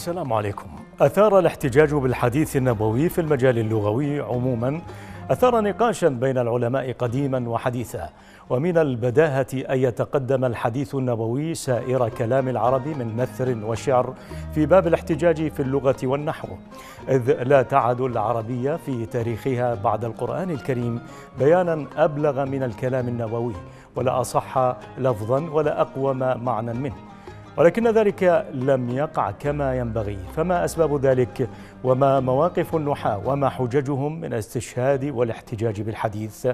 السلام عليكم أثار الاحتجاج بالحديث النبوي في المجال اللغوي عموما أثار نقاشا بين العلماء قديما وحديثا ومن البداهة أن يتقدم الحديث النبوي سائر كلام العرب من نثر وشعر في باب الاحتجاج في اللغة والنحو إذ لا تعد العربية في تاريخها بعد القرآن الكريم بيانا أبلغ من الكلام النبوي ولا أصح لفظا ولا أقوم معنى منه ولكن ذلك لم يقع كما ينبغي فما أسباب ذلك وما مواقف النحاة وما حججهم من الاستشهاد والاحتجاج بالحديث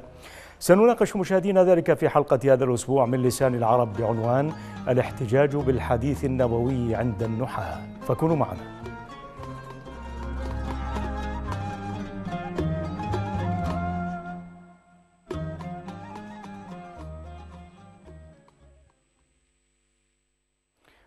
سنناقش مشاهدينا ذلك في حلقة هذا الأسبوع من لسان العرب بعنوان الاحتجاج بالحديث النبوي عند النحاة فكونوا معنا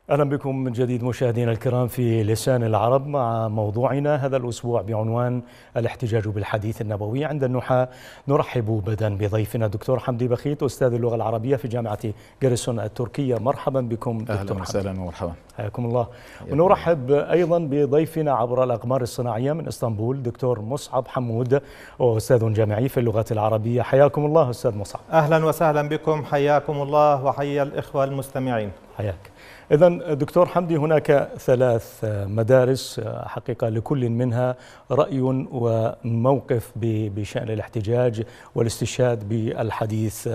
اهلا بكم من جديد مشاهدينا الكرام في لسان العرب مع موضوعنا هذا الاسبوع بعنوان الاحتجاج بالحديث النبوي عند النحاة نرحب بدا بضيفنا الدكتور حمدي بخيت استاذ اللغه العربيه في جامعه جريسون التركيه مرحبا بكم دكتور اهلا وسهلا ومرحبا حياكم الله ونرحب ايضا بضيفنا عبر الاقمار الصناعيه من اسطنبول دكتور مصعب حمود استاذ جامعي في اللغه العربيه حياكم الله استاذ مصعب اهلا وسهلا بكم حياكم الله وحيا الاخوه المستمعين حياك إذا دكتور حمدي هناك ثلاث مدارس حقيقة لكل منها رأي وموقف بشأن الاحتجاج والاستشهاد بالحديث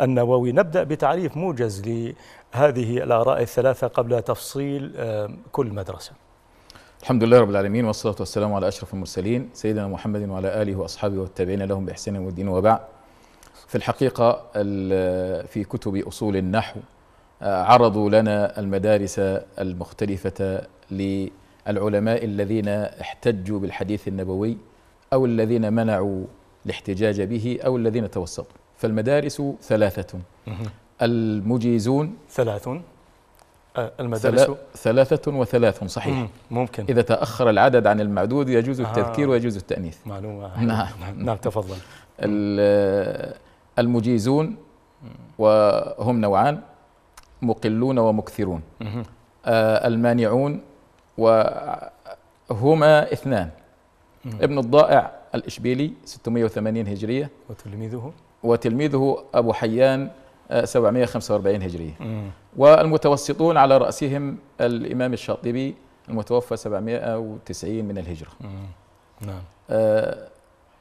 النووي نبدأ بتعريف موجز لهذه الآراء الثلاثة قبل تفصيل آه، كل مدرسة الحمد لله رب العالمين والصلاة والسلام على أشرف المرسلين سيدنا محمد وعلى آله وأصحابه والتابعين لهم بإحسان والدين وبعد في الحقيقة في كتب أصول النحو عرضوا لنا المدارس المختلفة للعلماء الذين احتجوا بالحديث النبوي أو الذين منعوا الاحتجاج به أو الذين توسطوا فالمدارس ثلاثة المجيزون ثلاث آه، المدارس ثلاثة وثلاث صحيح ممكن إذا تأخر العدد عن المعدود يجوز آه. التذكير ويجوز التأنيث معلومة نعم نعم تفضل المجيزون وهم نوعان مقلون ومكثرون آه المانعون وهما اثنان ابن الضائع الإشبيلي 680 هجرية وتلميذه وتلميذه أبو حيان 745 آه، هجرية مم. والمتوسطون على رأسهم الإمام الشاطبي المتوفى 790 من الهجرة مم. نعم آه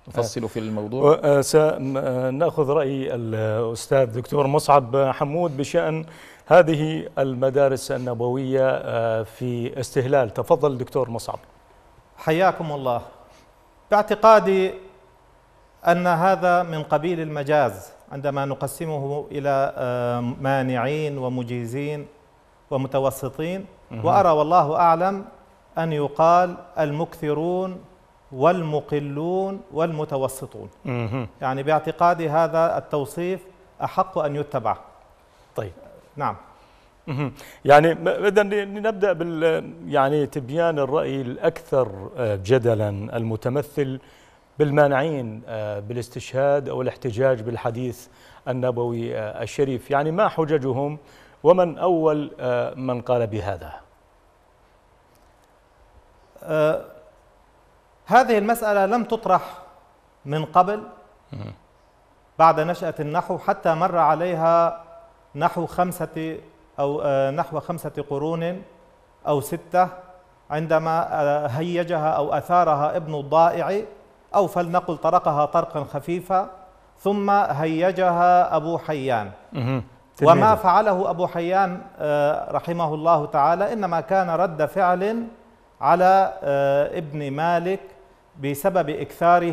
نفصل في الموضوع آه، سنأخذ رأي الأستاذ دكتور مصعب حمود بشأن هذه المدارس النبوية آه، في استهلال تفضل دكتور مصعب حياكم الله باعتقادي أن هذا من قبيل المجاز عندما نقسمه إلى آه، مانعين ومجيزين ومتوسطين وأرى والله أعلم أن يقال المكثرون والمقلون والمتوسطون يعني باعتقادي هذا التوصيف أحق أن يتبع طيب نعم يعني اذا نبدا بال يعني تبيان الراي الاكثر آه، جدلا المتمثل بالمانعين آه، بالاستشهاد او الاحتجاج بالحديث النبوي آه، الشريف، يعني ما حججهم ومن اول من قال بهذا؟ أه هذه المسألة لم تطرح من قبل بعد نشأة النحو حتى مر عليها نحو خمسة أو آه، نحو خمسة قرون أو ستة عندما آه، هيجها أو أثارها ابن الضائع أو فلنقل طرقها طرقا خفيفا ثم هيجها أبو حيان وما فعله أبو حيان آه، رحمه الله تعالى إنما كان رد فعل على ابن مالك بسبب إكثاره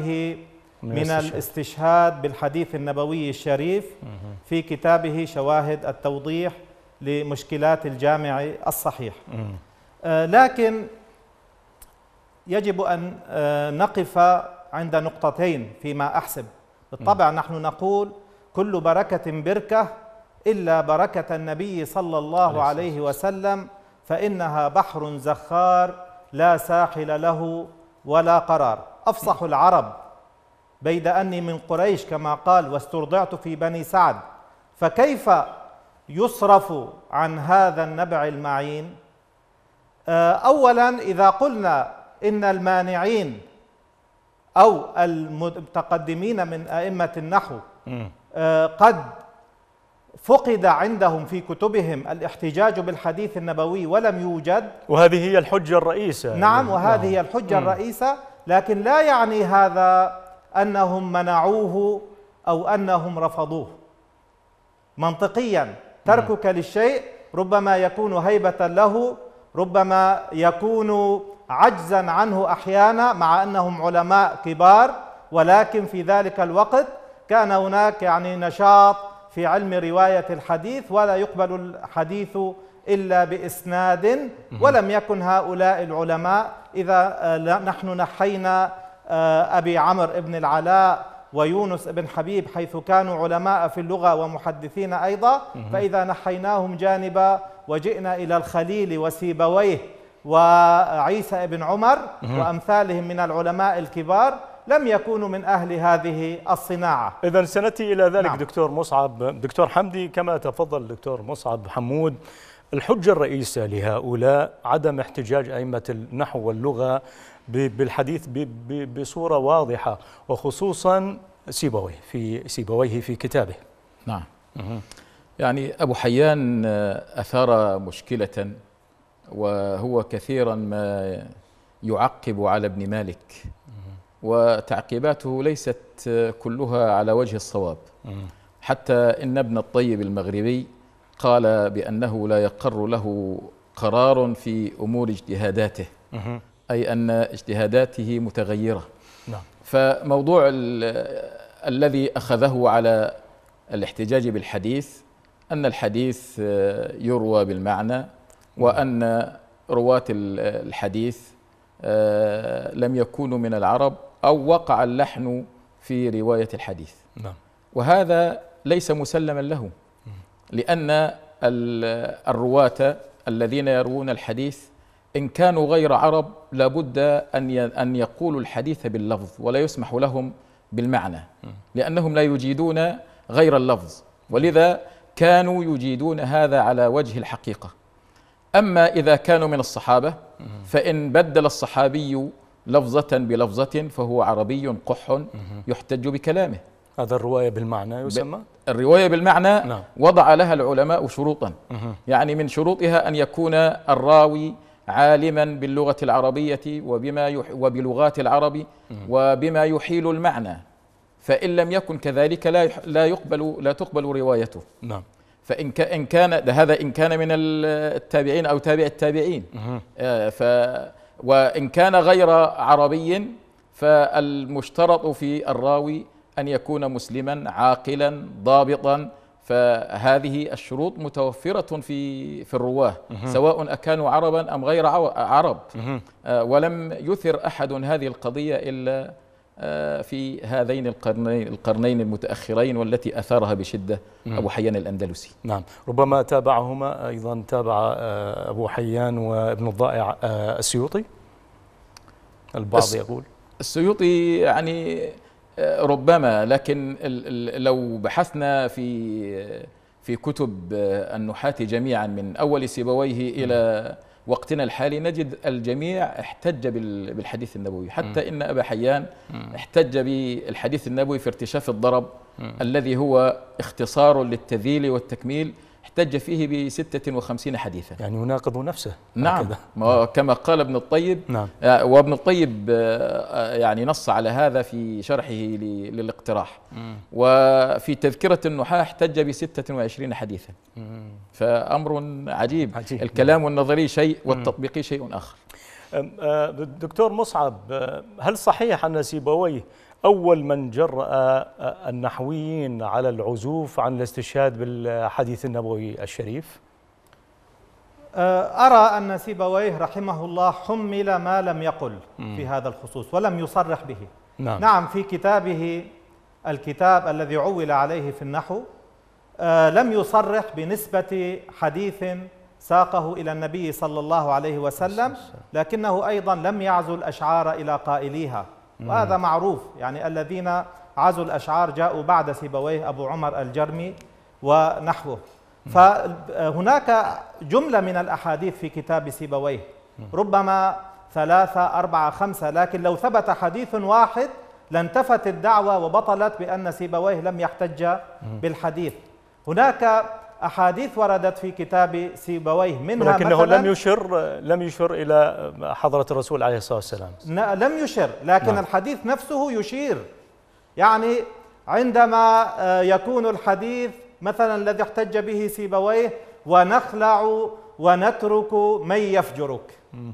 من, من الاستشهاد بالحديث النبوي الشريف في كتابه شواهد التوضيح لمشكلات الجامع الصحيح آه، لكن يجب أن آه، نقف عند نقطتين فيما أحسب بالطبع نحن نقول كل بركة بركة إلا بركة النبي صلى الله عليه وسلم فإنها بحر زخار لا ساحل له ولا قرار أفصح العرب بيد أني من قريش كما قال واسترضعت في بني سعد فكيف يصرف عن هذا النبع المعين آه، أولا إذا قلنا إن المانعين أو المتقدمين من أئمة النحو آه، قد فقد عندهم في كتبهم الاحتجاج بالحديث النبوي ولم يوجد وهذه هي الحجة الرئيسة نعم وهذه نعم. هي الحجة الرئيسة لكن لا يعني هذا أنهم منعوه أو أنهم رفضوه منطقيا تركك للشيء ربما يكون هيبة له ربما يكون عجزا عنه أحيانا مع أنهم علماء كبار ولكن في ذلك الوقت كان هناك يعني نشاط في علم رواية الحديث ولا يقبل الحديث إلا بإسناد ولم يكن هؤلاء العلماء إذا آه، نحن نحينا آه، أبي عمرو بن العلاء ويونس بن حبيب حيث كانوا علماء في اللغة ومحدثين أيضا فإذا نحيناهم جانبا وجئنا إلى الخليل وسيبويه وعيسى ابن عمر وأمثالهم من العلماء الكبار لم يكونوا من أهل هذه الصناعة إذا سنأتي إلى ذلك نعم. دكتور مصعب دكتور حمدي كما تفضل دكتور مصعب حمود الحجة الرئيسة لهؤلاء عدم احتجاج أئمة النحو واللغة بالحديث بصورة واضحة وخصوصا سيبويه في سيبويه في كتابه نعم يعني أبو حيان آه، أثار مشكلة وهو كثيرا ما يعقب على ابن مالك وتعقيباته ليست كلها على وجه الصواب حتى إن ابن الطيب المغربي قال بأنه لا يقر له قرار في أمور اجتهاداته أي أن اجتهاداته متغيرة نعم. فموضوع الذي أخذه على الاحتجاج بالحديث أن الحديث يروى بالمعنى وأن رواة الحديث آه، لم يكونوا من العرب أو وقع اللحن في رواية الحديث نعم. وهذا ليس مسلما له لأن الرواة الذين يروون الحديث إن كانوا غير عرب لابد أن أن يقولوا الحديث باللفظ ولا يسمح لهم بالمعنى لأنهم لا يجيدون غير اللفظ ولذا كانوا يجيدون هذا على وجه الحقيقة أما إذا كانوا من الصحابة فإن بدل الصحابي لفظة بلفظة فهو عربي قح يحتج بكلامه هذا الرواية بالمعنى يسمى؟ الرواية بالمعنى نعم. وضع لها العلماء شروطا يعني من شروطها أن يكون الراوي عالما باللغة العربية وبما يح وبلغات العرب وبما يحيل المعنى فإن لم يكن كذلك لا لا يقبل لا تقبل روايته نعم فإن إن كان هذا إن كان من التابعين أو تابع التابعين آه ف وإن كان غير عربي فالمشترط في الراوي أن يكون مسلما عاقلا ضابطا فهذه الشروط متوفرة في في الرواه سواء أكانوا عربا أم غير عرب آه، ولم يثر أحد هذه القضية إلا آه، في هذين القرنين القرنين المتاخرين والتي اثارها بشده ابو حيان الاندلسي. نعم، ربما تابعهما ايضا تابع آه، ابو حيان وابن الضائع آه، السيوطي. البعض يقول السيوطي يعني ربما لكن لو بحثنا في في كتب النحاة جميعا من اول سيبويه الى وقتنا الحالي نجد الجميع احتج بالحديث النبوي حتى إن أبا حيان احتج بالحديث النبوي في ارتشاف الضرب الذي هو اختصار للتذيل والتكميل احتج فيه ب 56 حديثا يعني يناقض نفسه نعم هكذا. كما قال ابن الطيب نعم. آه، وابن الطيب آه، آه، يعني نص على هذا في شرحه للاقتراح مم. وفي تذكرة النحاة احتج ب 26 حديثا مم. فأمر عجيب, عجيب. الكلام النظري شيء والتطبيقي شيء آخر دكتور مصعب هل صحيح أن سيبويه أول من جرأ آه، النحويين على العزوف عن الاستشهاد بالحديث النبوي الشريف؟ آه، أرى أن سيبويه رحمه الله حمل ما لم يقل في هذا الخصوص ولم يصرح به نعم, نعم في كتابه الكتاب الذي عول عليه في النحو آه، لم يصرح بنسبة حديث ساقه إلى النبي صلى الله عليه وسلم لكنه أيضا لم يعزل الأشعار إلى قائليها وهذا معروف يعني الذين عزوا الأشعار جاءوا بعد سيبويه أبو عمر الجرمي ونحوه فهناك جملة من الأحاديث في كتاب سيبويه ربما ثلاثة أربعة خمسة لكن لو ثبت حديث واحد لانتفت الدعوة وبطلت بأن سيبويه لم يحتج بالحديث هناك أحاديث وردت في كتاب سيبويه منها ولكنه لم يشر لم يشر إلى حضرة الرسول عليه الصلاة والسلام لم يشر لكن نعم. الحديث نفسه يشير يعني عندما آه، يكون الحديث مثلا الذي احتج به سيبويه ونخلع ونترك من يفجرك م.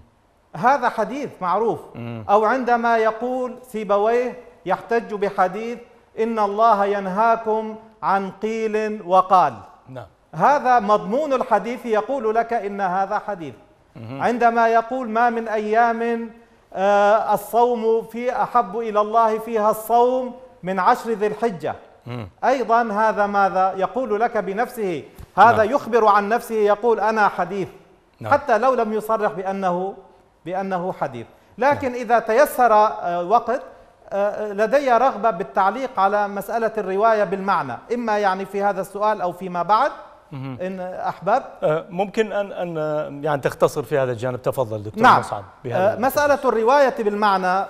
هذا حديث معروف م. أو عندما يقول سيبويه يحتج بحديث إن الله ينهاكم عن قيل وقال نعم هذا مضمون الحديث يقول لك إن هذا حديث عندما يقول ما من أيام آه، الصوم في أحب إلى الله فيها الصوم من عشر ذي الحجة أيضا هذا ماذا يقول لك بنفسه هذا نعم. يخبر عن نفسه يقول أنا حديث نعم. حتى لو لم يصرح بأنه بأنه حديث لكن نعم. إذا تيسر آه، وقت آه، لدي رغبة بالتعليق على مسألة الرواية بالمعنى إما يعني في هذا السؤال أو فيما بعد ان احباب أه، ممكن ان ان يعني تختصر في هذا الجانب تفضل دكتور نعم. مصعب أه، بهذا مساله الروايه بالمعنى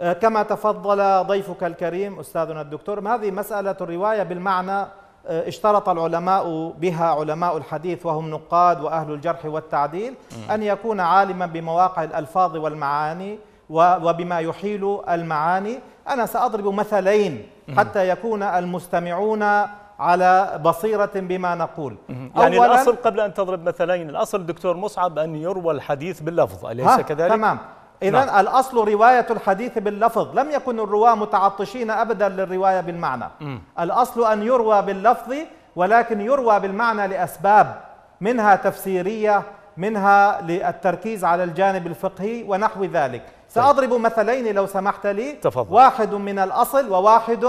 أه، كما تفضل ضيفك الكريم استاذنا الدكتور هذه مساله الروايه بالمعنى اشترط العلماء بها علماء الحديث وهم نقاد واهل الجرح والتعديل ان يكون عالما بمواقع الالفاظ والمعاني وبما يحيل المعاني انا ساضرب مثلين حتى يكون المستمعون على بصيرة بما نقول يعني الأصل قبل أن تضرب مثلين الأصل دكتور مصعب أن يروى الحديث باللفظ أليس كذلك؟ تمام إذا نعم. الأصل رواية الحديث باللفظ لم يكن الرواة متعطشين أبدا للرواية بالمعنى م. الأصل أن يروى باللفظ ولكن يروى بالمعنى لأسباب منها تفسيرية منها للتركيز على الجانب الفقهي ونحو ذلك طيب. سأضرب مثلين لو سمحت لي تفضل. واحد من الأصل وواحد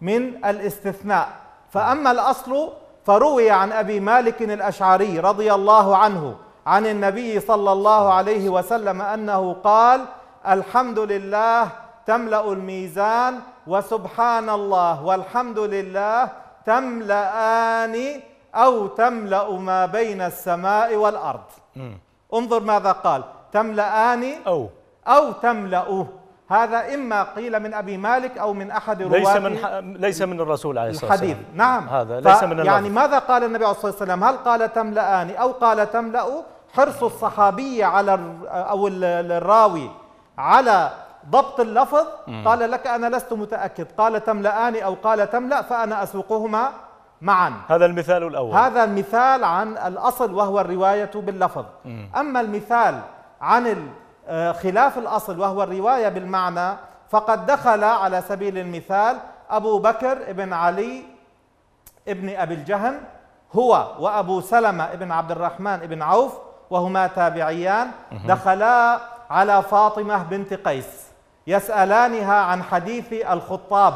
من الاستثناء فأما الأصل فروي عن أبي مالك الأشعري رضي الله عنه عن النبي صلى الله عليه وسلم أنه قال الحمد لله تملأ الميزان وسبحان الله والحمد لله تملأان أو تملأ ما بين السماء والأرض انظر ماذا قال تملأان أو أو تملأ هذا إما قيل من أبي مالك أو من أحد رواة ليس من ح... ليس من الرسول عليه الصلاة والسلام الحديث نعم هذا ليس ف... من النظر. يعني ماذا قال النبي عليه الصلاة والسلام هل قال تملأان أو قال تملأ حرص الصحابي على أو الراوي على ضبط اللفظ قال لك أنا لست متأكد قال تملأان أو قال تملأ فأنا أسوقهما معا هذا المثال الأول هذا المثال عن الأصل وهو الرواية باللفظ أما المثال عن آه، خلاف الأصل وهو الرواية بالمعنى فقد دخل على سبيل المثال أبو بكر بن علي ابن أبي الجهم هو وأبو سلمة ابن عبد الرحمن ابن عوف وهما تابعيان دخلا على فاطمة بنت قيس يسألانها عن حديث الخطاب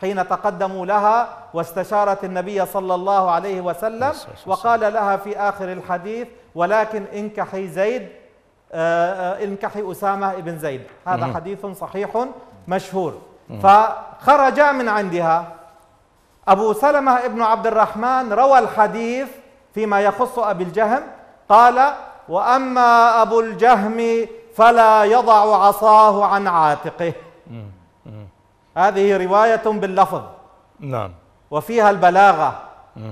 حين تقدموا لها واستشارت النبي صلى الله عليه وسلم وقال لها في آخر الحديث ولكن انكحي زيد انكحي آه، آه، أسامة بن زيد هذا حديث صحيح مشهور فخرج من عندها أبو سلمة ابن عبد الرحمن روى الحديث فيما يخص أبي الجهم قال وأما أبو الجهم فلا يضع عصاه عن عاتقه هذه رواية باللفظ نعم وفيها البلاغة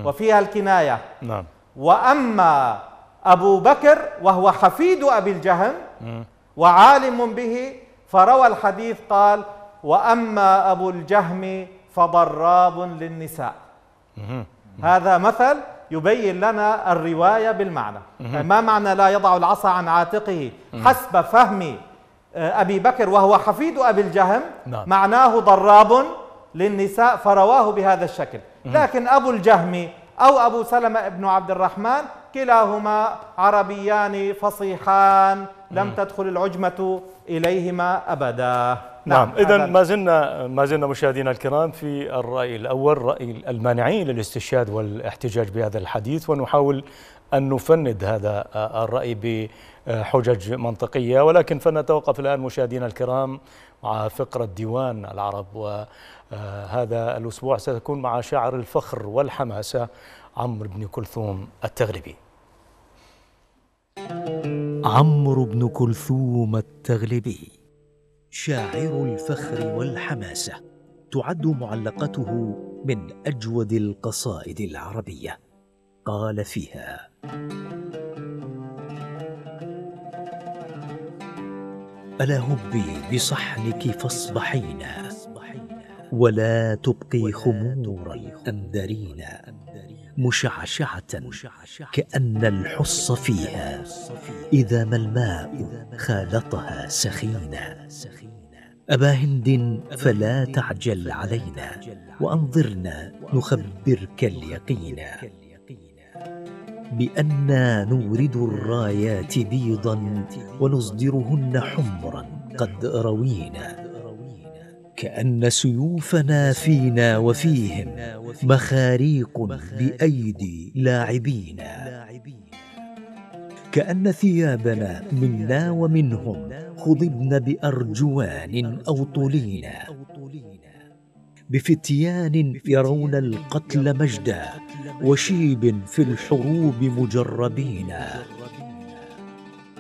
وفيها الكناية نعم وأما أبو بكر وهو حفيد أبي الجهم وعالم به فروى الحديث قال وأما أبو الجهم فضراب للنساء هذا مثل يبين لنا الرواية بالمعنى ما معنى لا يضع العصا عن عاتقه حسب فهم آه، أبي بكر وهو حفيد أبي الجهم نعم. معناه ضراب للنساء فرواه بهذا الشكل لكن أبو الجهم أو أبو سلمة بن عبد الرحمن كلاهما عربيان فصيحان لم تدخل العجمة إليهما أبدا نعم, نعم إذا ما زلنا ما زلنا مشاهدينا الكرام في الرأي الأول رأي المانعين للاستشهاد والاحتجاج بهذا الحديث ونحاول أن نفند هذا الرأي بحجج منطقية ولكن فلنتوقف الآن مشاهدينا الكرام مع فقرة ديوان العرب وهذا الأسبوع ستكون مع شعر الفخر والحماسة عمرو بن كلثوم التغلبي عمرو بن كلثوم التغلبي شاعر الفخر والحماسه تعد معلقته من اجود القصائد العربيه قال فيها الا هبي بصحنك فاصبحينا ولا تبقي خمورا اندرينا مشعشعة كأن الحص فيها إذا ما الماء خالطها سخينا أبا هند فلا تعجل علينا وأنظرنا نخبرك اليقينا بأنا نورد الرايات بيضا ونصدرهن حمرا قد روينا كأن سيوفنا فينا وفيهم مخاريق بأيدي لاعبينا كأن ثيابنا منا ومنهم خضبن بأرجوان أو طلينا بفتيان يرون القتل مجدا وشيب في الحروب مجربينا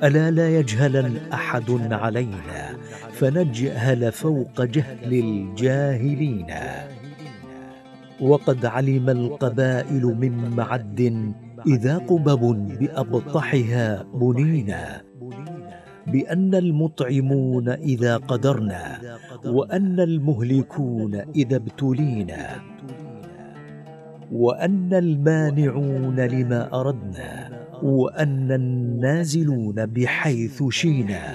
ألا لا يجهلن أحد علينا فنجهل فوق جهل الجاهلين وقد علم القبائل من معد اذا قبب بابطحها بنينا بان المطعمون اذا قدرنا وان المهلكون اذا ابتلينا وان المانعون لما اردنا وان النازلون بحيث شينا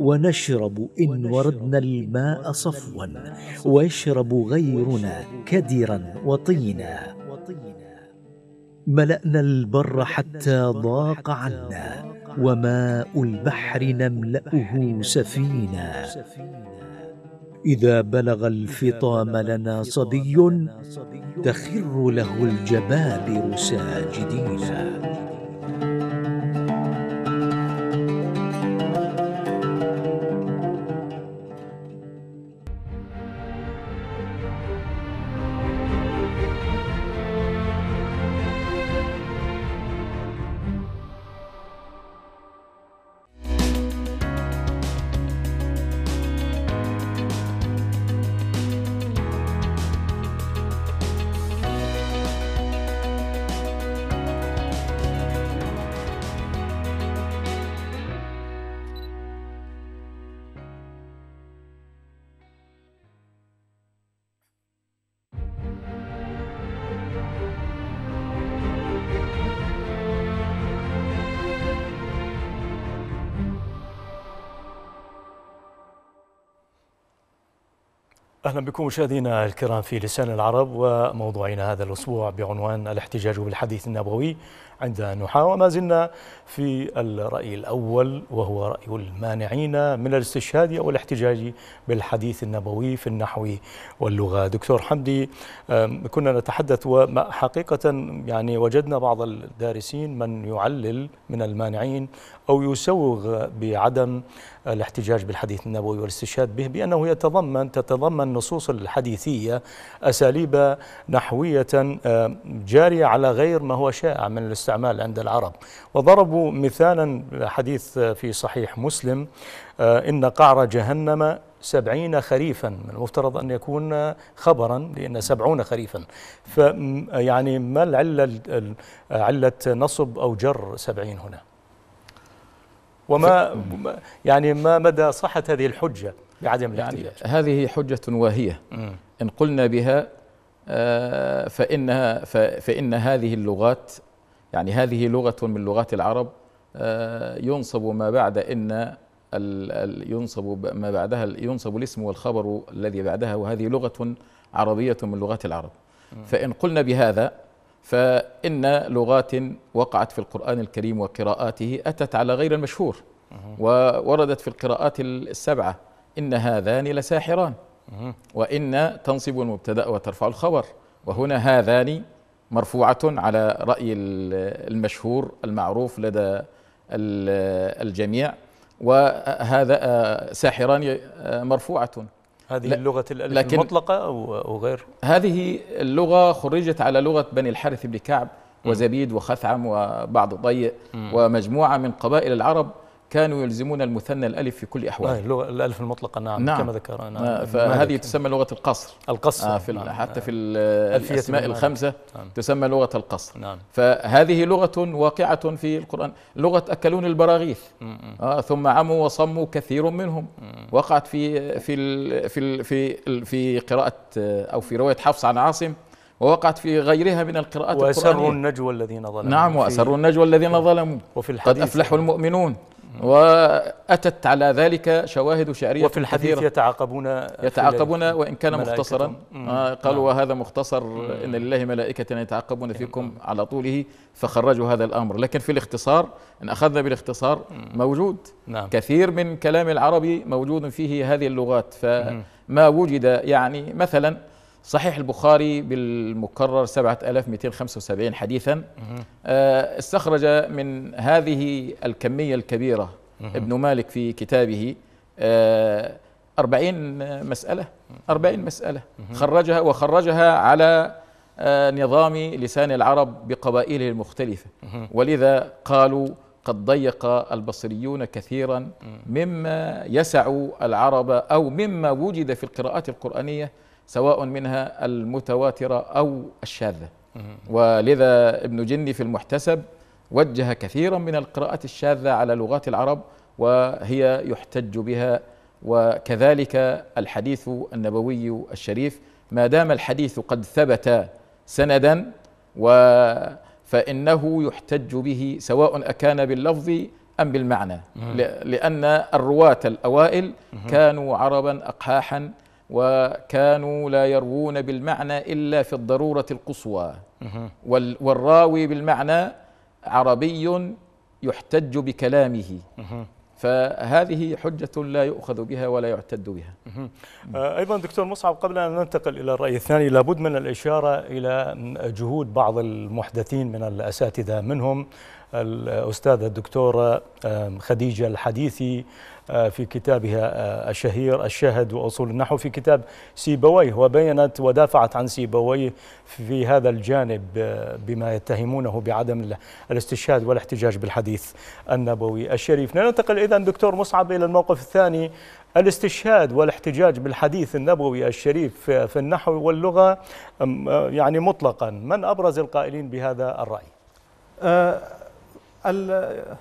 ونشرب إن وردنا الماء صفوا ويشرب غيرنا كدرا وطينا ملأنا البر حتى ضاق عنا وماء البحر نملأه سفينا إذا بلغ الفطام لنا صبي تخر له الجبابر ساجدين أهلا بكم مشاهدينا الكرام في لسان العرب وموضوعنا هذا الأسبوع بعنوان الاحتجاج بالحديث النبوي عندنا نحا وما زلنا في الرأي الأول وهو رأي المانعين من الاستشهاد أو الاحتجاج بالحديث النبوي في النحو واللغة دكتور حمدي كنا نتحدث وحقيقة يعني وجدنا بعض الدارسين من يعلل من المانعين أو يسوغ بعدم الاحتجاج بالحديث النبوي والاستشهاد به بأنه يتضمن تتضمن نصوص الحديثية أساليب نحوية جارية على غير ما هو شائع من الاستعمال الاستعمال عند العرب وضربوا مثالا حديث في صحيح مسلم آه، إن قعر جهنم سبعين خريفا من المفترض أن يكون خبرا لأن سبعون خريفا يعني ما العلة علة نصب أو جر سبعين هنا وما يعني ما مدى صحة هذه الحجة بعدم يعني هذه حجة واهية إن قلنا بها آه، فإنها فإن هذه اللغات يعني هذه لغة من لغات العرب آه، ينصب ما بعد إن ينصب ما بعدها ينصب الاسم والخبر الذي بعدها وهذه لغة عربية من لغات العرب فإن قلنا بهذا فإن لغات وقعت في القرآن الكريم وقراءاته أتت على غير المشهور ووردت في القراءات السبعة إن هذان لساحران وإن تنصب المبتدأ وترفع الخبر وهنا هذان مرفوعة على رأي المشهور المعروف لدى الجميع وهذا آه، ساحران آه، مرفوعة هذه اللغة الألف لكن المطلقة أو غير هذه اللغة خرجت على لغة بني الحارث بن كعب وزبيد وخثعم وبعض ضيق ومجموعة من قبائل العرب كانوا يلزمون المثنى الالف في كل احوال اللغه الالف المطلقه نعم, نعم كما ذكرنا نعم آه، فهذه تسمى لغه القصر القصر آه في نعم حتى في الاسماء نعم. الخمسه نعم تسمى لغه القصر نعم فهذه لغه واقعه في القران لغه اكلون البراغيث آه ثم عموا وصموا كثير منهم وقعت في في في في في قراءه آه، او في روايه حفص عن عاصم ووقعت في غيرها من القراءات وأسروا القرآنية وأسروا النجوى الذين ظلموا نعم وأسروا النجوى الذين ظلموا وفي الحديث قد أفلحوا المؤمنون وأتت على ذلك شواهد شعرية وفي الحديث كثيرة يتعاقبون يتعاقبون وإن كان مختصرا آه، قالوا نعم. وهذا مختصر إن لله ملائكة يتعاقبون فيكم على طوله فخرجوا هذا الأمر لكن في الاختصار إن أخذنا بالاختصار موجود نعم. كثير من كلام العربي موجود فيه هذه اللغات فما وجد يعني مثلا صحيح البخاري بالمكرر 7275 حديثا آه، استخرج من هذه الكمية الكبيرة ابن مالك في كتابه آه، أربعين مسألة أربعين مسألة خرجها وخرجها على آه، نظام لسان العرب بقبائله المختلفة ولذا قالوا قد ضيق البصريون كثيرا مما يسع العرب أو مما وجد في القراءات القرآنية سواء منها المتواترة أو الشاذة ولذا ابن جني في المحتسب وجه كثيرا من القراءات الشاذة على لغات العرب وهي يحتج بها وكذلك الحديث النبوي الشريف ما دام الحديث قد ثبت سندا و فإنه يحتج به سواء أكان باللفظ أم بالمعنى لأن الرواة الأوائل كانوا عربا أقحاحا وكانوا لا يروون بالمعنى إلا في الضرورة القصوى والراوي بالمعنى عربي يحتج بكلامه فهذه حجة لا يؤخذ بها ولا يعتد بها آه، أيضا دكتور مصعب قبل أن ننتقل إلى الرأي الثاني لابد من الإشارة إلى جهود بعض المحدثين من الأساتذة منهم الأستاذة الدكتورة خديجة الحديثي في كتابها الشهير الشاهد وأصول النحو في كتاب سيبويه وبينت ودافعت عن سيبويه في هذا الجانب بما يتهمونه بعدم الاستشهاد والاحتجاج بالحديث النبوي الشريف ننتقل إذا دكتور مصعب إلى الموقف الثاني الاستشهاد والاحتجاج بالحديث النبوي الشريف في النحو واللغة يعني مطلقا من أبرز القائلين بهذا الرأي؟ أه الأستاذ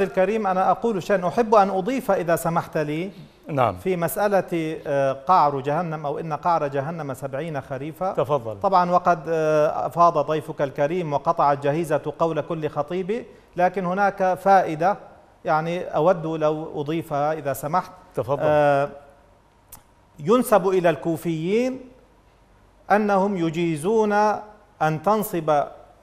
الكريم أنا أقول شيئا أحب أن أضيف إذا سمحت لي نعم في مسألة آه، قعر جهنم أو إن قعر جهنم سبعين خريفا تفضل طبعا وقد آه، أفاض ضيفك الكريم وقطعت جهيزة قول كل خطيب لكن هناك فائدة يعني أود لو أضيفها إذا سمحت تفضل آه ينسب إلى الكوفيين أنهم يجيزون أن تنصب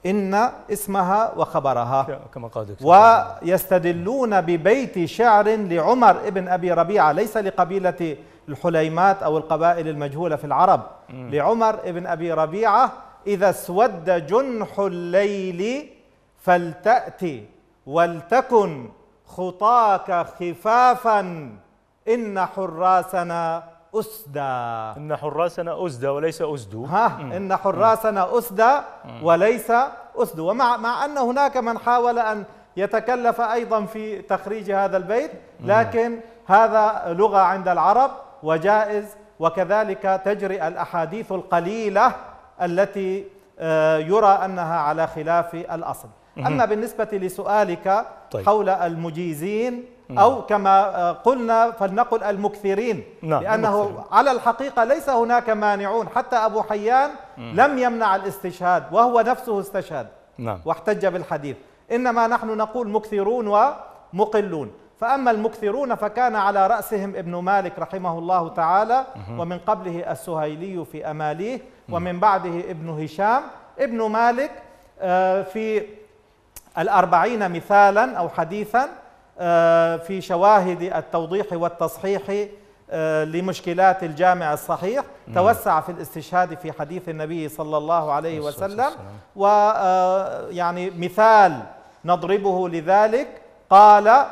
إن اسمها وخبرها كما قال ويستدلون ببيت شعر لعمر ابن أبي ربيعة ليس لقبيلة الحليمات أو القبائل المجهولة في العرب مم. لعمر ابن أبي ربيعة إذا اسود جنح الليل فلتأتي ولتكن خطاك خفافا إن حراسنا أسدى إن حراسنا أسدى وليس أسدو ها إن حراسنا أسدى وليس أسدو ومع مع أن هناك من حاول أن يتكلف أيضا في تخريج هذا البيت لكن هذا لغة عند العرب وجائز وكذلك تجري الأحاديث القليلة التي آه، يرى أنها على خلاف الأصل أما بالنسبة لسؤالك طيب. حول المجيزين أو كما آه، قلنا فلنقل المكثرين نعم لأنه المكثرين. على الحقيقة ليس هناك مانعون حتى أبو حيان مم. لم يمنع الاستشهاد وهو نفسه استشهد نعم. واحتج بالحديث إنما نحن نقول مكثرون ومقلون فأما المكثرون فكان على رأسهم ابن مالك رحمه الله تعالى ومن قبله السهيلي في أماليه ومن بعده ابن هشام ابن مالك آه، في الأربعين مثالا أو حديثا آه، في شواهد التوضيح والتصحيح آه، لمشكلات الجامع الصحيح توسع في الاستشهاد في حديث النبي صلى الله عليه وسلم ويعني آه، مثال نضربه لذلك قال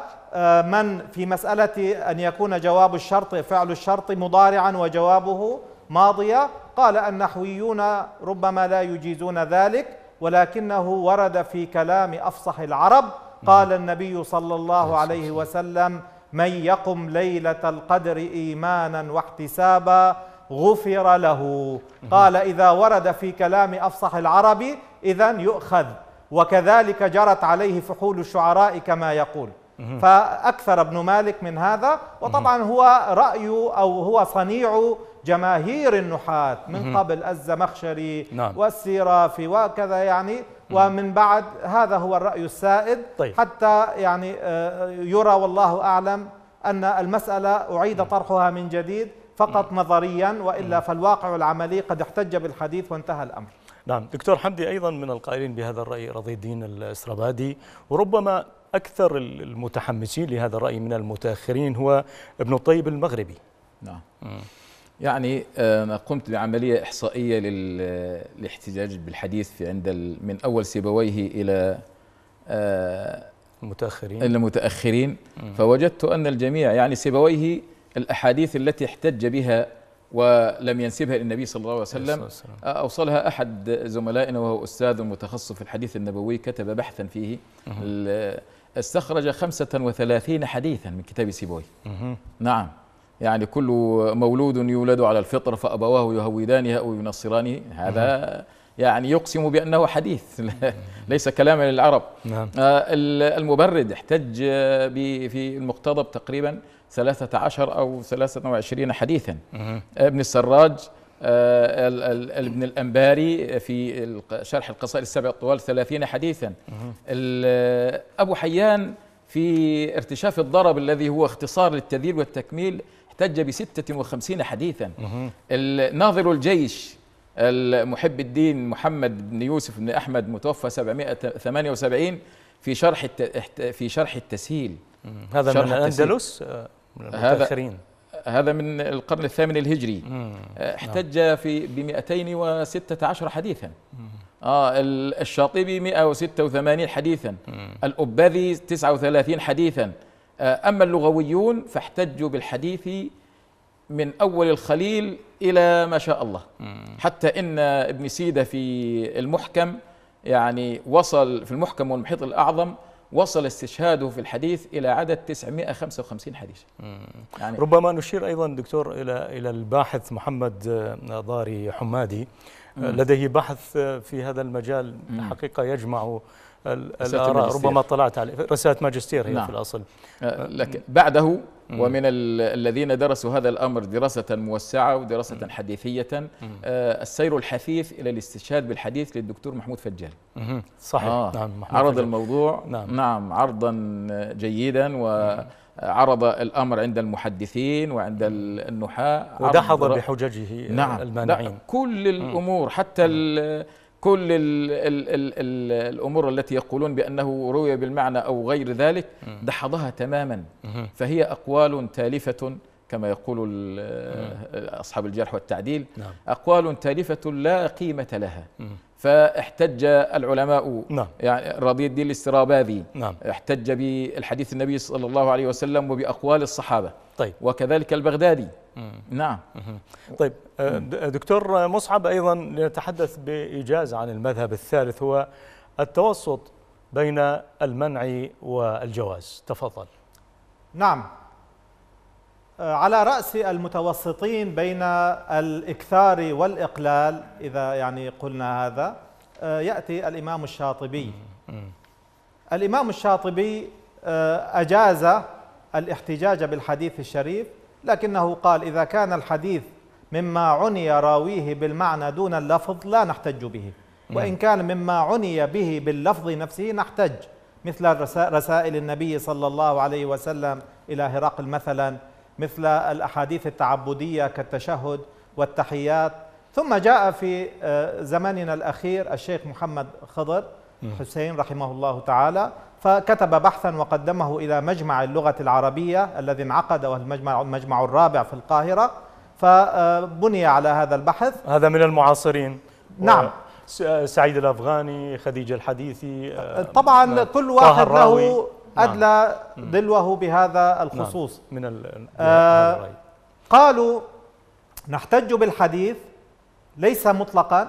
من في مسألة أن يكون جواب الشرط فعل الشرط مضارعا وجوابه ماضية قال النحويون ربما لا يجيزون ذلك ولكنه ورد في كلام أفصح العرب قال النبي صلى الله عليه وسلم من يقم ليلة القدر إيمانا واحتسابا غفر له قال إذا ورد في كلام أفصح العرب إذا يؤخذ وكذلك جرت عليه فحول الشعراء كما يقول فأكثر ابن مالك من هذا وطبعا هو رأي أو هو صنيع جماهير النحاة من قبل الزمخشري نعم. والسيرافي وكذا يعني ومن بعد هذا هو الرأي السائد طيب. حتى يعني آه، يرى والله أعلم أن المسألة أعيد نعم. طرحها من جديد فقط نعم. نظريا وإلا نعم. فالواقع العملي قد احتج بالحديث وانتهى الأمر نعم دكتور حمدي أيضا من القائلين بهذا الرأي رضي الدين السرابادي وربما أكثر المتحمسين لهذا الرأي من المتأخرين هو ابن الطيب المغربي نعم يعني أنا آه، قمت بعملية إحصائية للاحتجاج آه، بالحديث في عند من أول سيبويه إلى آه، المتأخرين المتأخرين فوجدت أن الجميع يعني سيبويه الأحاديث التي احتج بها ولم ينسبها للنبي صلى الله عليه وسلم أوصلها أحد زملائنا وهو أستاذ متخصص في الحديث النبوي كتب بحثا فيه استخرج 35 حديثا من كتاب سيبويه نعم يعني كل مولود يولد على الفطر فأبواه يهودانه أو ينصرانه هذا يعني يقسم بأنه حديث ليس كلاما للعرب نعم. آه، المبرد احتج في المقتضب تقريبا 13 أو 23 حديثا آه، ابن السراج آه، ابن الأنباري في شرح القصائد السبع الطوال 30 حديثا أبو حيان في ارتشاف الضرب الذي هو اختصار للتذيل والتكميل احتج ب 56 حديثا ناظر الجيش محب الدين محمد بن يوسف بن أحمد متوفى 778 في شرح في شرح التسهيل هذا شرح من الأندلس آه، من هذا من القرن الثامن الهجري آه، نعم. احتج في ب 216 حديثا اه الشاطبي 186 حديثا الأباذي 39 حديثا آه، أما اللغويون فاحتجوا بالحديث من أول الخليل إلى ما شاء الله حتى إن ابن سيدة في المحكم يعني وصل في المحكم والمحيط الأعظم وصل استشهاده في الحديث إلى عدد 955 حديث يعني ربما نشير أيضا دكتور إلى إلى الباحث محمد آه، ضاري حمادي آه، مم. لديه بحث في هذا المجال مم. حقيقة يجمع الآراء ربما طلعت عليه رسالة ماجستير هي نعم. في الأصل آه، لكن بعده ومن الذين درسوا هذا الأمر دراسة موسعة ودراسة مم. حديثية مم. آه، السير الحثيث إلى الاستشهاد بالحديث للدكتور محمود فجال صحيح آه نعم محمود عرض فجال. الموضوع نعم. نعم عرضا جيدا و مم. عرض الأمر عند المحدثين وعند النحاة ودحض بحججه نعم المانعين كل الأمور حتى كل الـ الـ الـ الـ الأمور التي يقولون بأنه روي بالمعنى أو غير ذلك دحضها تماما فهي أقوال تالفة كما يقول أصحاب الجرح والتعديل نعم. أقوال تالفة لا قيمة لها فاحتج العلماء نعم. يعني رضي الدين الاستراباذي نعم. احتج بالحديث النبي صلى الله عليه وسلم وبأقوال الصحابة طيب. وكذلك البغدادي مم. نعم طيب، آه، مم. طيب دكتور مصعب أيضا نتحدث بإيجاز عن المذهب الثالث هو التوسط بين المنع والجواز تفضل نعم آه، على رأس المتوسطين بين الإكثار والإقلال إذا يعني قلنا هذا آه، يأتي الإمام الشاطبي الإمام الشاطبي آه، أجاز الاحتجاج بالحديث الشريف لكنه قال إذا كان الحديث مما عني راويه بالمعنى دون اللفظ لا نحتج به وإن كان مما عني به باللفظ نفسه نحتج مثل رسائل النبي صلى الله عليه وسلم إلى هرقل مثلا مثل الأحاديث التعبدية كالتشهد والتحيات ثم جاء في آه، زماننا الأخير الشيخ محمد خضر حسين رحمه الله تعالى فكتب بحثا وقدمه إلى مجمع اللغة العربية الذي انعقد والمجمع المجمع المجمع الرابع في القاهرة فبني آه، على هذا البحث هذا من المعاصرين نعم آه، سعيد الأفغاني خديجة الحديثي طبعا كل واحد له نعم. أدلى دلوه بهذا الخصوص نعم. من آه قالوا نحتج بالحديث ليس مطلقا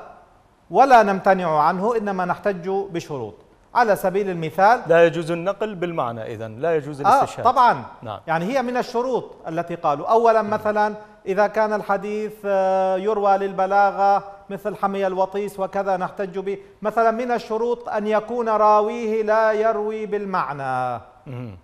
ولا نمتنع عنه إنما نحتج بشروط على سبيل المثال لا يجوز النقل بالمعنى إذا لا يجوز آه، الاستشهاد آه طبعا نعم. يعني هي من الشروط التي قالوا أولا مثلا إذا كان الحديث آه، يروى للبلاغة مثل حمي الوطيس وكذا نحتج به مثلا من الشروط أن يكون راويه لا يروي بالمعنى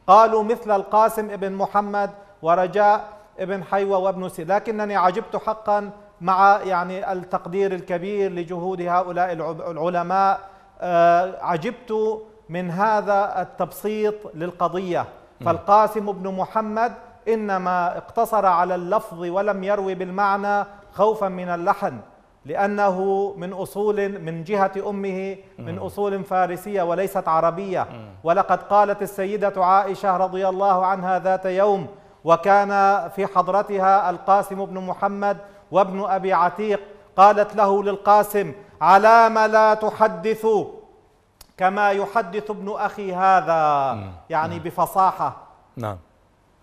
قالوا مثل القاسم ابن محمد ورجاء ابن حيوة وابن سي لكنني عجبت حقا مع يعني التقدير الكبير لجهود هؤلاء العلماء آه، عجبت من هذا التبسيط للقضية فالقاسم ابن محمد إنما اقتصر على اللفظ ولم يروي بالمعنى خوفا من اللحن لأنه من أصول من جهة أمه من أصول فارسية وليست عربية ولقد قالت السيدة عائشة رضي الله عنها ذات يوم وكان في حضرتها القاسم بن محمد وابن أبي عتيق قالت له للقاسم علام لا تحدث كما يحدث ابن أخي هذا يعني بفصاحة نعم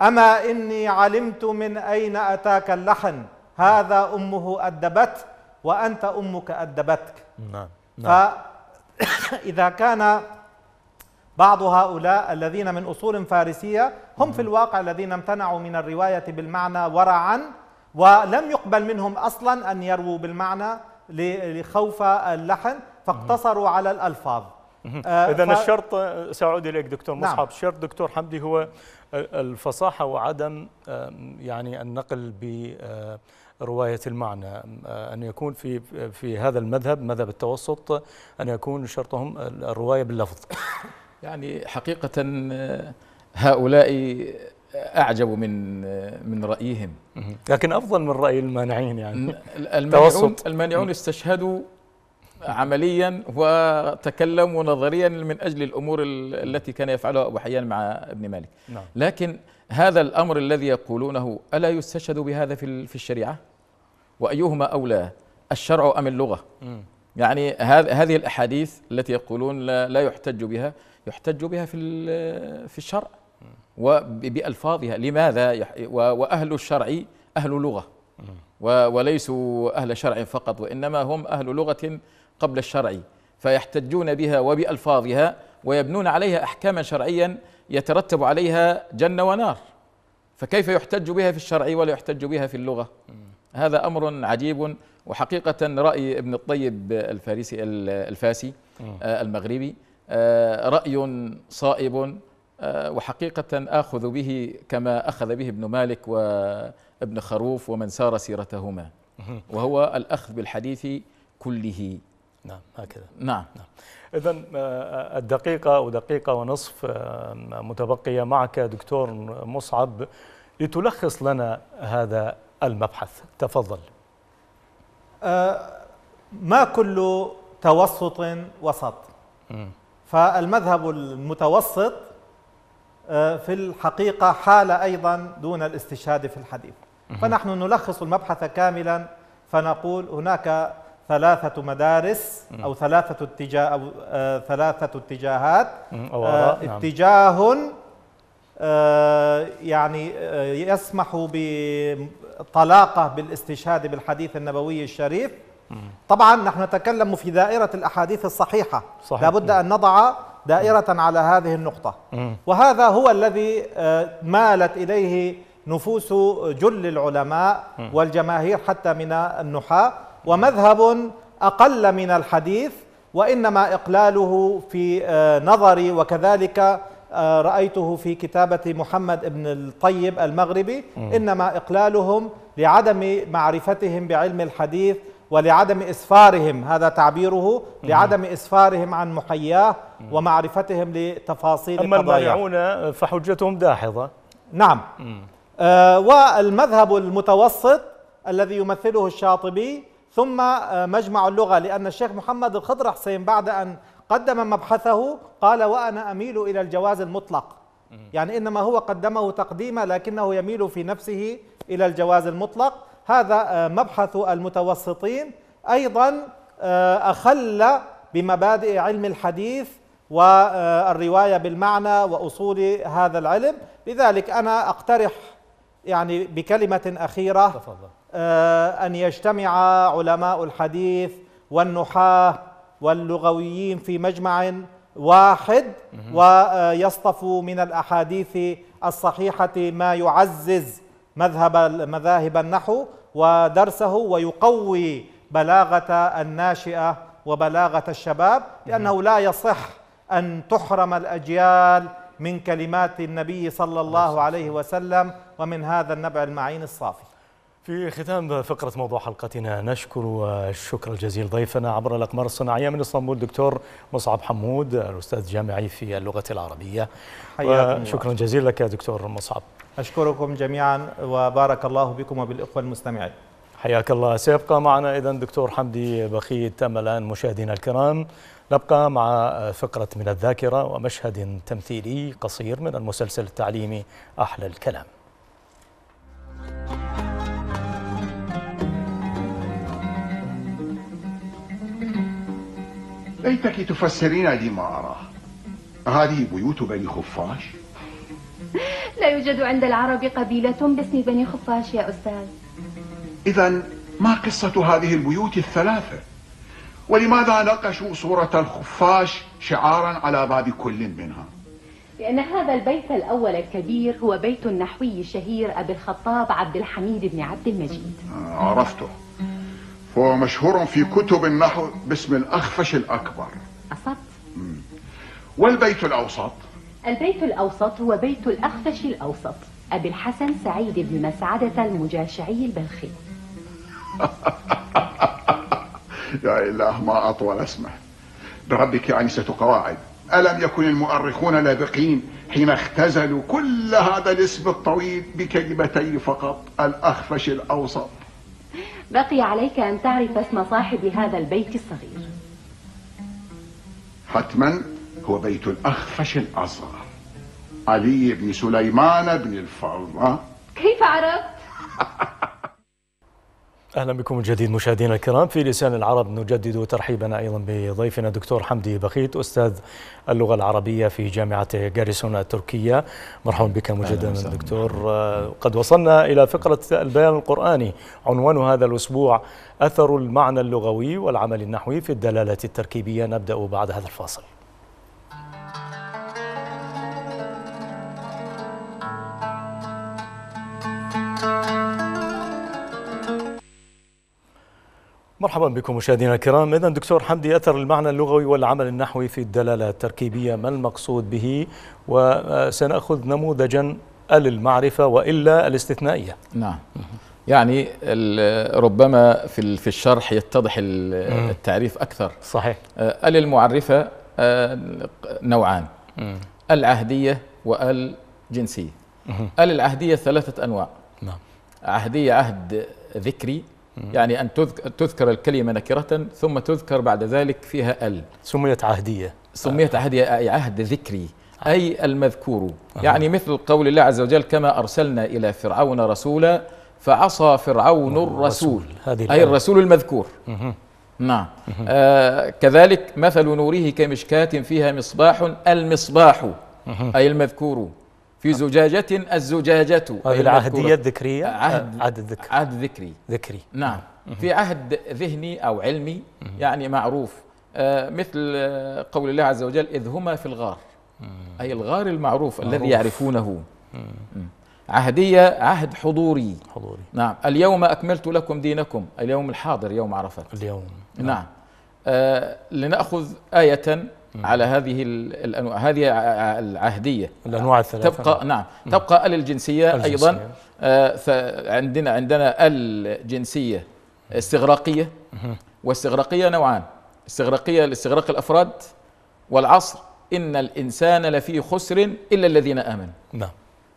أما إني علمت من أين أتاك اللحن هذا أمه أدبته وأنت أمك أدبتك نعم نعم فإذا كان بعض هؤلاء الذين من أصول فارسية هم في الواقع الذين امتنعوا من الرواية بالمعنى ورعا ولم يقبل منهم أصلا أن يرووا بالمعنى لخوف اللحن فاقتصروا على الألفاظ آه، إذا ف... الشرط آه، سأعود إليك دكتور مصعب نعم. الشرط دكتور حمدي هو الفصاحة وعدم يعني النقل ب آه، رواية المعنى آه، أن يكون في في هذا المذهب مذهب التوسط أن يكون شرطهم الرواية باللفظ يعني حقيقة آه، هؤلاء أعجب من آه، من رأيهم لكن أفضل من رأي المانعين يعني المانعون المانعون استشهدوا عمليا وتكلم ونظريا من أجل الأمور التي كان يفعلها أبو حيان مع ابن مالك نعم. لكن هذا الأمر الذي يقولونه ألا يستشهد بهذا في في الشريعة وأيهما أولى الشرع أم اللغة م. يعني هذه الأحاديث التي يقولون لا, لا يحتج بها يحتج بها في, في الشرع وبألفاظها لماذا وأهل الشرع أهل لغة وليسوا أهل شرع فقط وإنما هم أهل لغة قبل الشرعي فيحتجون بها وبألفاظها ويبنون عليها أحكاما شرعيا يترتب عليها جنة ونار فكيف يحتج بها في الشرع ولا يحتج بها في اللغة هذا أمر عجيب وحقيقة رأي ابن الطيب الفارسي الفاسي آه، المغربي آه، رأي صائب آه، وحقيقة آخذ به كما أخذ به ابن مالك وابن خروف ومن سار سيرتهما وهو الأخذ بالحديث كله نعم هكذا نعم, نعم. إذا آه، آه، الدقيقة ودقيقة ونصف آه، متبقية معك دكتور مصعب لتلخص لنا هذا المبحث تفضل ما كل توسط وسط فالمذهب المتوسط في الحقيقة حال أيضا دون الاستشهاد في الحديث فنحن نلخص المبحث كاملا فنقول هناك ثلاثة مدارس أو ثلاثة اتجاه أو آه، ثلاثة اتجاهات آه، نعم. اتجاه آه، يعني يسمح بطلاقة بالاستشهاد بالحديث النبوي الشريف طبعا نحن نتكلم في دائرة الأحاديث الصحيحة صحيح. لابد أن نضع دائرة على هذه النقطة وهذا هو الذي مالت إليه نفوس جل العلماء والجماهير حتى من النحاة ومذهب أقل من الحديث وإنما إقلاله في آه، نظري وكذلك آه، رأيته في كتابة محمد بن الطيب المغربي إنما إقلالهم لعدم معرفتهم بعلم الحديث ولعدم إسفارهم هذا تعبيره لعدم إسفارهم عن محياه ومعرفتهم لتفاصيل أما المائعون آه، فحجتهم داحظة نعم والمذهب المتوسط الذي يمثله الشاطبي ثم آه، مجمع اللغة لأن الشيخ محمد الخضر حسين بعد أن قدم مبحثه قال وأنا أميل إلى الجواز المطلق يعني إنما هو قدمه تقديما لكنه يميل في نفسه إلى الجواز المطلق هذا آه، مبحث المتوسطين أيضا آه، أخل بمبادئ علم الحديث والرواية بالمعنى وأصول هذا العلم لذلك أنا أقترح يعني بكلمة أخيرة تفضل. آه، أن يجتمع علماء الحديث والنحاة واللغويين في مجمع واحد ويصطفوا من الأحاديث الصحيحة ما يعزز مذهب مذاهب النحو ودرسه ويقوي بلاغة الناشئة وبلاغة الشباب لأنه لا يصح أن تحرم الأجيال من كلمات النبي صلى الله عليه وسلم ومن هذا النبع المعين الصافي في ختام فقرة موضوع حلقتنا نشكر الشكر الجزيل ضيفنا عبر الأقمار الصناعية من اسطنبول دكتور مصعب حمود الأستاذ جامعي في اللغة العربية شكرا جزيلا لك يا دكتور مصعب أشكركم جميعا وبارك الله بكم وبالإخوة المستمعين حياك الله سيبقى معنا إذا دكتور حمدي بخيت تم الآن مشاهدينا الكرام نبقى مع فقرة من الذاكرة ومشهد تمثيلي قصير من المسلسل التعليمي أحلى الكلام ليتك تفسرين لي ما أراه هذه بيوت بني خفاش لا يوجد عند العرب قبيلة باسم بني خفاش يا أستاذ إذا ما قصة هذه البيوت الثلاثة ولماذا نقشوا صورة الخفاش شعارا على باب كل منها لأن هذا البيت الأول الكبير هو بيت النحوي الشهير أبي الخطاب عبد الحميد بن عبد المجيد آه، عرفته هو مشهور في كتب النحو باسم الأخفش الأكبر أصبت والبيت الأوسط البيت الأوسط هو بيت الأخفش الأوسط أبي الحسن سعيد بن مسعدة المجاشعي البلخي يا إله ما أطول اسمه بربك أنسة يعني قواعد ألم يكن المؤرخون لابقين حين اختزلوا كل هذا الاسم الطويل بكلمتين فقط الأخفش الأوسط بقي عليك أن تعرف اسم صاحب هذا البيت الصغير حتما هو بيت الأخفش الأصغر علي بن سليمان بن الفضل كيف عرفت؟ اهلا بكم من جديد مشاهدينا الكرام في لسان العرب نجدد ترحيبنا ايضا بضيفنا الدكتور حمدي بخيت استاذ اللغه العربيه في جامعه جاريسون التركيه مرحبا بك مجددا دكتور قد وصلنا الى فقره البيان القراني عنوان هذا الاسبوع اثر المعنى اللغوي والعمل النحوي في الدلاله التركيبيه نبدا بعد هذا الفاصل مرحبا بكم مشاهدينا الكرام اذا دكتور حمدي اثر المعنى اللغوي والعمل النحوي في الدلاله التركيبيه ما المقصود به وسناخذ نموذجا ال المعرفه والا الاستثنائيه نعم يعني ربما في في الشرح يتضح التعريف اكثر صحيح ال آه، المعرفه آه، نوعان العهديه والجنسيه ال العهديه ثلاثه انواع نعم عهديه عهد ذكري يعني أن تذكر الكلمة نكرة ثم تذكر بعد ذلك فيها ال سميت عهدية سميت عهدية أي عهد ذكري آه. أي المذكور يعني مثل قول الله عز وجل كما أرسلنا إلى فرعون رسولا فعصى فرعون الرسول أي الرسول المذكور نعم آه كذلك مثل نوره كمشكاة فيها مصباح المصباح أي المذكور في زجاجة الزجاجة هذه العهدية الذكرية عهد عهد الذكر عهد ذكري ذكري نعم في عهد ذهني أو علمي يعني معروف آه، مثل آه، قول الله عز وجل إذ هما في الغار أي الغار المعروف معروف. الذي يعرفونه عهدية عهد حضوري حضوري نعم اليوم أكملت لكم دينكم اليوم الحاضر يوم عرفات اليوم نعم, نعم. آه لنأخذ آية على هذه الانواع هذه العهديه الانواع الثلاثه تبقى نعم تبقى ال الجنسيه ايضا آه، عندنا عندنا الجنسيه استغراقيه واستغراقيه نوعان استغراقيه لاستغراق الافراد والعصر ان الانسان لفي خسر الا الذين امنوا نعم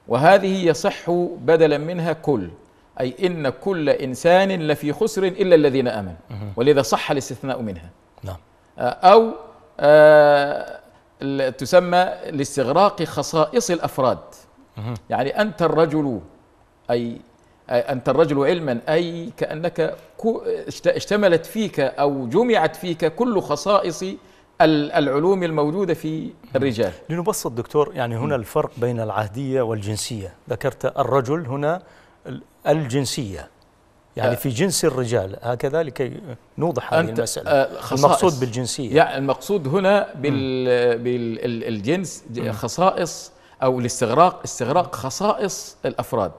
وهذه يصح بدلا منها كل أي إن كل إنسان لفي خسر إلا الذين آمنوا ولذا صح الاستثناء منها نعم آه، أو آه، تسمى لاستغراق خصائص الافراد يعني انت الرجل اي انت الرجل علما اي كانك اشتملت فيك او جمعت فيك كل خصائص العلوم الموجوده في الرجال لنبسط دكتور يعني هنا الفرق بين العهديه والجنسيه ذكرت الرجل هنا الجنسيه يعني آه. في جنس الرجال هكذا لكي نوضح هذه المسألة آه، المقصود بالجنسية يعني المقصود هنا بالجنس خصائص أو الاستغراق استغراق خصائص الأفراد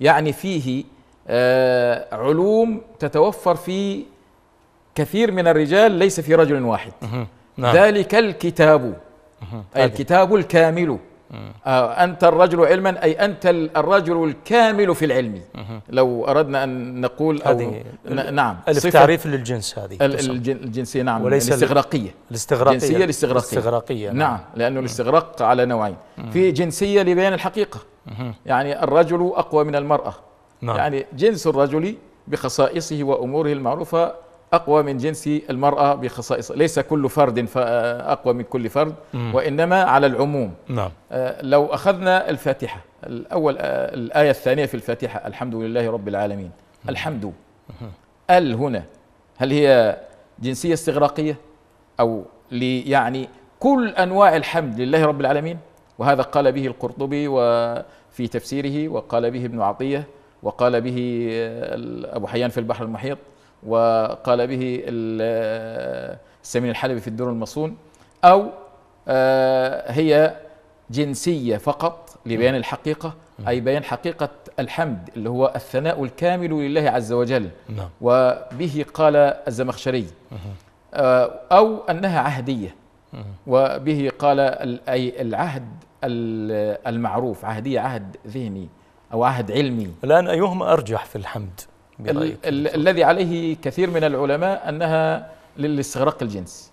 يعني فيه آه، علوم تتوفر في كثير من الرجال ليس في رجل واحد نعم. ذلك الكتاب الكتاب الكامل آه، أنت الرجل علما أي أنت الرجل الكامل في العلم لو أردنا أن نقول أو نعم التعريف للجنس هذه الجنسية نعم وليس الاستغراقية الاستغراقية الجنسية الاستغراقية, الاستغراقية نعم, نعم لأنه الاستغراق على نوعين في جنسية لبيان الحقيقة يعني الرجل أقوى من المرأة نعم يعني جنس الرجل بخصائصه وأموره المعروفة أقوى من جنس المرأة بخصائص ليس كل فرد أقوى من كل فرد وإنما على العموم نعم. آه، لو أخذنا الفاتحة الأول آه، الآية الثانية في الفاتحة الحمد لله رب العالمين الحمد ال هنا هل هي جنسيه استغراقيه او يعني كل انواع الحمد لله رب العالمين وهذا قال به القرطبي وفي تفسيره وقال به ابن عطيه وقال به آه، ابو حيان في البحر المحيط وقال به السمين الحلبي في الدور المصون أو آه، هي جنسية فقط لبيان الحقيقة أي بيان حقيقة الحمد اللي هو الثناء الكامل لله عز وجل نعم. وبه قال الزمخشري آه، أو أنها عهدية وبه قال أي العهد المعروف عهدية عهد ذهني أو عهد علمي الآن أيهما أرجح في الحمد ال ال الذي عليه كثير من العلماء أنها للاستغراق الجنس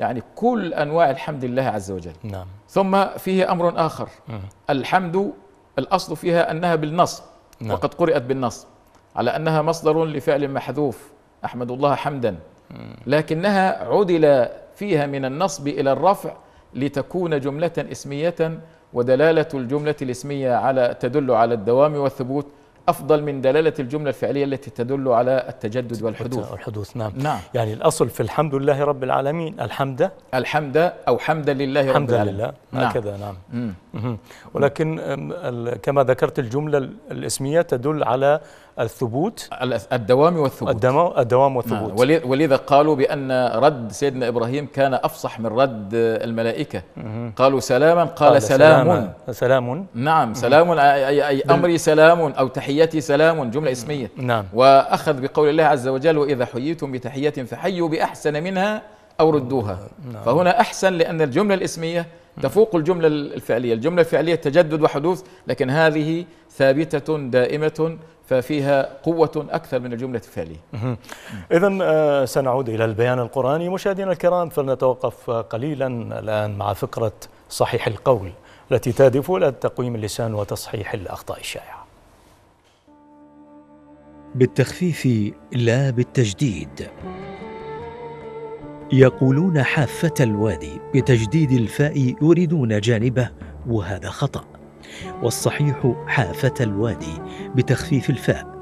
يعني كل أنواع الحمد لله عز وجل نعم. ثم فيه أمر آخر الحمد الأصل فيها أنها بالنصب نعم. وقد قرأت بالنصب على أنها مصدر لفعل محذوف أحمد الله حمدا لكنها عدل فيها من النصب إلى الرفع لتكون جملة اسمية ودلالة الجملة الاسمية على تدل على الدوام والثبوت أفضل من دلالة الجملة الفعلية التي تدل على التجدد والحدوث والحدوث نعم. نعم يعني الأصل في الحمد لله رب العالمين الحمد الحمد أو حمدا لله رب العالمين لله نعم. هكذا نعم مم. مم. ولكن كما ذكرت الجملة الاسمية تدل على الثبوت الدوام والثبوت الدوام نعم. والثبوت نعم. ولذا قالوا بأن رد سيدنا إبراهيم كان أفصح من رد الملائكة مم. قالوا سلاما قال, قال سلام سلام نعم سلام أي, أي أمري سلام أو تحيتي سلام جملة اسمية نعم وأخذ بقول الله عز وجل وإذا حييتم بتحية فحيوا بأحسن منها أو ردوها نعم. فهنا أحسن لأن الجملة الاسمية تفوق الجملة الفعلية الجملة الفعلية تجدد وحدوث لكن هذه ثابتة دائمة ففيها قوة أكثر من الجملة الفعلية إذا آه، سنعود إلى البيان القرآني مشاهدينا الكرام فلنتوقف قليلا الآن مع فقرة صحيح القول التي تهدف إلى تقويم اللسان وتصحيح الأخطاء الشائعة بالتخفيف لا بالتجديد يقولون حافة الوادي بتجديد الفاء يريدون جانبه وهذا خطأ والصحيح حافة الوادي بتخفيف الفاء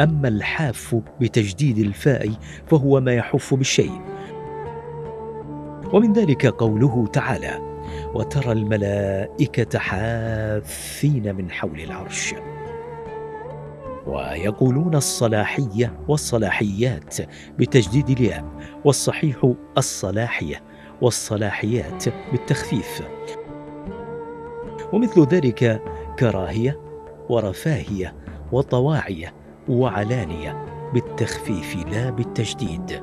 أما الحاف بتجديد الفاء فهو ما يحف بالشيء ومن ذلك قوله تعالى وترى الملائكة حافين من حول العرش ويقولون الصلاحية والصلاحيات بتجديد الياء والصحيح الصلاحية والصلاحيات بالتخفيف ومثل ذلك كراهيه ورفاهيه وطواعيه وعلانيه بالتخفيف لا بالتشديد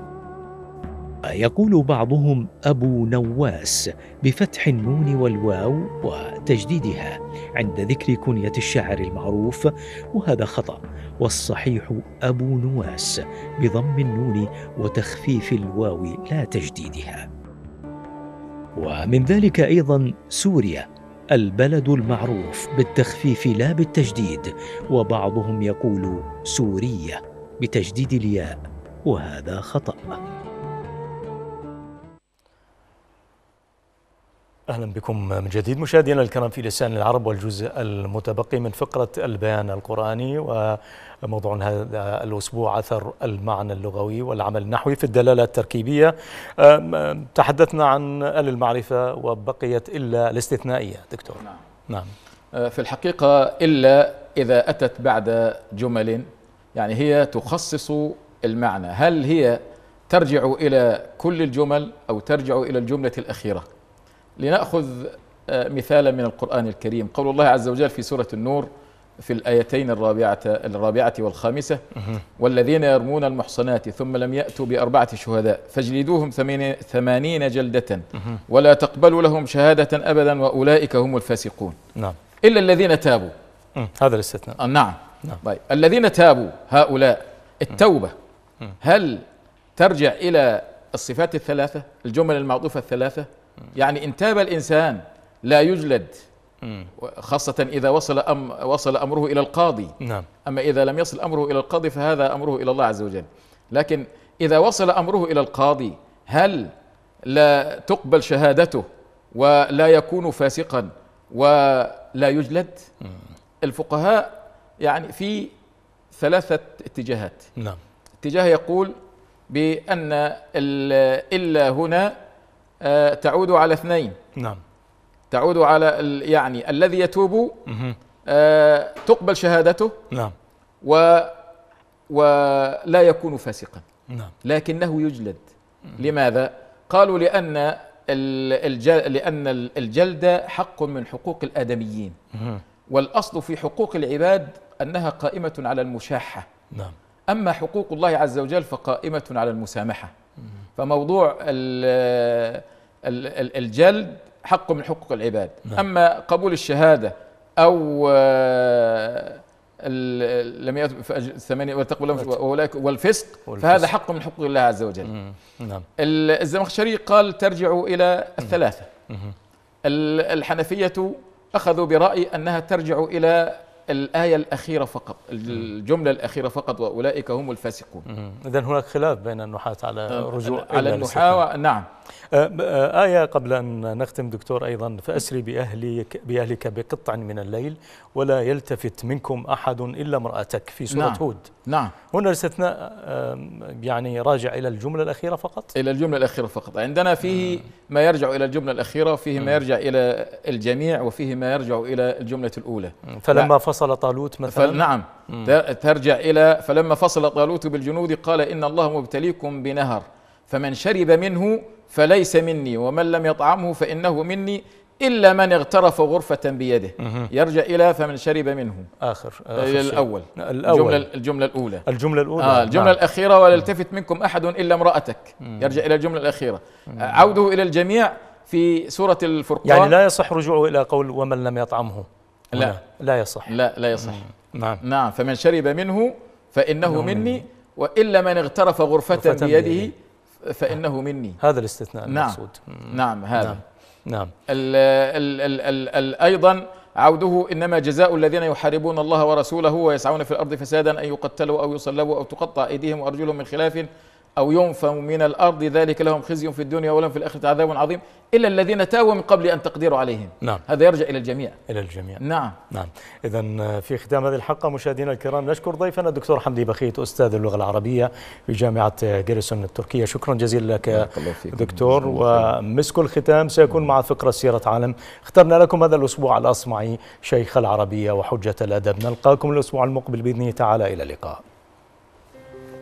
يقول بعضهم ابو نواس بفتح النون والواو وتجديدها عند ذكر كنيه الشاعر المعروف وهذا خطا والصحيح ابو نواس بضم النون وتخفيف الواو لا تجديدها ومن ذلك ايضا سوريا البلد المعروف بالتخفيف لا بالتجديد وبعضهم يقول سورية بتجديد الياء وهذا خطأ اهلا بكم من جديد مشاهدينا الكرام في لسان العرب والجزء المتبقي من فقره البيان القراني و موضوع هذا الأسبوع أثر المعنى اللغوي والعمل النحوي في الدلالة التركيبية آه، تحدثنا عن آل المعرفة وبقيت إلا الاستثنائية دكتور نعم, نعم. آه، في الحقيقة إلا إذا أتت بعد جمل يعني هي تخصص المعنى هل هي ترجع إلى كل الجمل أو ترجع إلى الجملة الأخيرة لنأخذ آه، مثالا من القرآن الكريم قول الله عز وجل في سورة النور في الآيتين الرابعة الرابعة والخامسة والذين يرمون المحصنات ثم لم يأتوا بأربعة شهداء فاجلدوهم ثمانين جلدة ولا تقبلوا لهم شهادة أبدا وأولئك هم الفاسقون نعم إلا الذين تابوا هذا الاستثناء آه، نعم نعم طيب الذين تابوا هؤلاء التوبة هل ترجع إلى الصفات الثلاثة الجمل المعطوفة الثلاثة يعني إن تاب الإنسان لا يجلد خاصة إذا وصل أم وصل أمره إلى القاضي نعم. أما إذا لم يصل أمره إلى القاضي فهذا أمره إلى الله عز وجل لكن إذا وصل أمره إلى القاضي هل لا تقبل شهادته ولا يكون فاسقا ولا يجلد الفقهاء يعني في ثلاثة اتجاهات نعم. اتجاه يقول بأن إلا هنا آه، تعود على اثنين نعم تعود على يعني الذي يتوب آه تقبل شهادته نعم و ولا يكون فاسقا نعم لكنه يجلد لماذا؟ قالوا لأن الجل لأن الجلد حق من حقوق الآدميين والأصل في حقوق العباد أنها قائمة على المشاحة نعم أما حقوق الله عز وجل فقائمة على المسامحة فموضوع ال ال الجلد حق من حقوق العباد نعم. أما قبول الشهادة أو آه، لم يتب ثمانية وتقبل أولئك والفسق فهذا حق من حقوق الله عز وجل نعم. الزمخشري قال ترجع إلى الثلاثة الحنفية أخذوا برأي أنها ترجع إلى الآية الأخيرة فقط الجملة الأخيرة فقط وأولئك هم الفاسقون إذا هناك خلاف بين النحاة على آه، رجوع على النحاة نعم أه، أه، آية قبل أن نختم دكتور أيضا فأسري بأهلك, بأهلك بقطع من الليل ولا يلتفت منكم أحد إلا امرأتك في سورة نعم هود نعم هنا الاستثناء أه، يعني راجع إلى الجملة الأخيرة فقط إلى الجملة الأخيرة فقط عندنا فيه ما يرجع إلى الجملة الأخيرة فيه ما يرجع إلى الجميع وفيه ما يرجع إلى الجملة الأولى فلما فصل طالوت مثلا نعم ترجع إلى فلما فصل طالوت بالجنود قال إن الله مبتليكم بنهر فمن شرب منه فليس مني ومن لم يطعمه فإنه مني إلا من اغترف غرفة بيده يرجع إلى فمن شرب منه آخر, آخر الأول الأول الجملة, الجملة الأولى آه، الجملة الأولى آه الجملة نعم. الأخيرة ولا يلتفت منكم أحد إلا امرأتك يرجع إلى الجملة الأخيرة آه، عوده إلى الجميع في سورة الفرقان يعني لا يصح رجوعه إلى قول ومن لم يطعمه لا لا يصح لا لا يصح نعم نعم فمن شرب منه فإنه مني, مني وإلا من اغترف غرفة, غرفة بيده, بيده فإنه مني هذا الاستثناء نعم المقصود نعم هذا نعم, نعم. ال ال ال ال الـ أيضا عوده إنما جزاء الذين يحاربون الله ورسوله ويسعون في الأرض فسادا أن يقتلوا أو يصلبوا أو تقطع أيديهم وأرجلهم من خلاف أو ينفوا من الأرض ذلك لهم خزي في الدنيا ولهم في الآخرة عذاب عظيم إلا الذين تابوا من قبل أن تقدروا عليهم نعم. هذا يرجع إلى الجميع إلى الجميع نعم نعم إذا آه، في ختام هذه الحلقة مشاهدينا الكرام نشكر ضيفنا الدكتور حمدي بخيت أستاذ اللغة العربية في جامعة آه، جيرسون التركية شكرا جزيلا لك دكتور ومسك الختام سيكون مع فقرة سيرة عالم اخترنا لكم هذا الأسبوع الأصمعي شيخ العربية وحجة الأدب نلقاكم الأسبوع المقبل بإذنه تعالى إلى اللقاء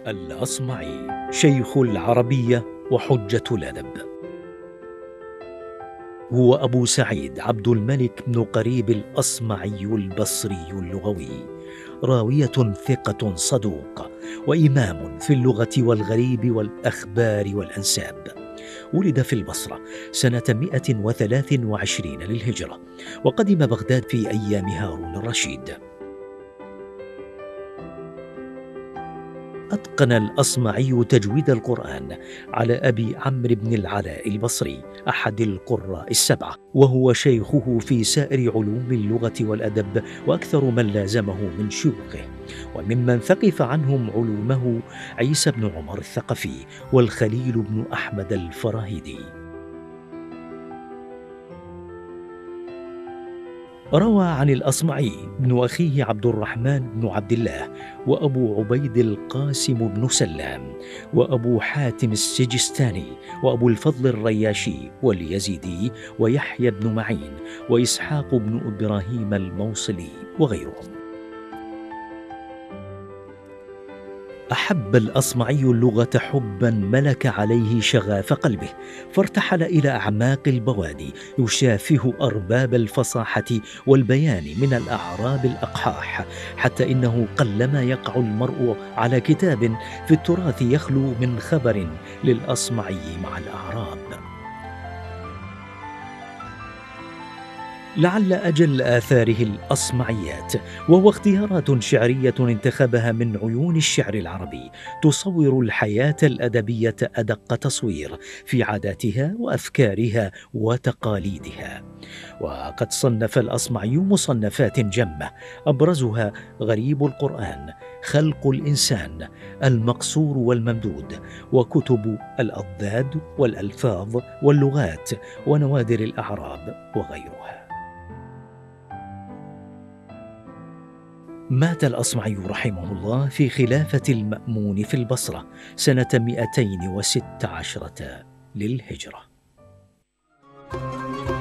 الأصمعي شيخ العربية وحجة الأدب هو أبو سعيد عبد الملك بن قريب الأصمعي البصري اللغوي راوية ثقة صدوق وإمام في اللغة والغريب والأخبار والأنساب ولد في البصرة سنة 123 للهجرة وقدم بغداد في أيام هارون الرشيد أتقن الأصمعي تجويد القرآن على أبي عمرو بن العلاء البصري أحد القراء السبعة وهو شيخه في سائر علوم اللغة والأدب وأكثر من لازمه من شيوخه وممن ثقف عنهم علومه عيسى بن عمر الثقفي والخليل بن أحمد الفراهيدي روى عن الأصمعي بن أخيه عبد الرحمن بن عبد الله وأبو عبيد القاسم بن سلام وأبو حاتم السجستاني وأبو الفضل الرياشي واليزيدي ويحيى بن معين وإسحاق بن إبراهيم الموصلي وغيرهم احب الاصمعي اللغه حبا ملك عليه شغاف قلبه فارتحل الى اعماق البوادي يشافه ارباب الفصاحه والبيان من الاعراب الاقحاح حتى انه قلما يقع المرء على كتاب في التراث يخلو من خبر للاصمعي مع الاعراب لعل أجل آثاره الأصمعيات وهو اختيارات شعرية انتخبها من عيون الشعر العربي تصور الحياة الأدبية أدق تصوير في عاداتها وأفكارها وتقاليدها وقد صنف الأصمعي مصنفات جمة أبرزها غريب القرآن خلق الإنسان المقصور والممدود وكتب الأضداد والألفاظ واللغات ونوادر الأعراب وغيرها مات الأصمعي رحمه الله في خلافة المأمون في البصرة سنة 216 للهجرة. thank you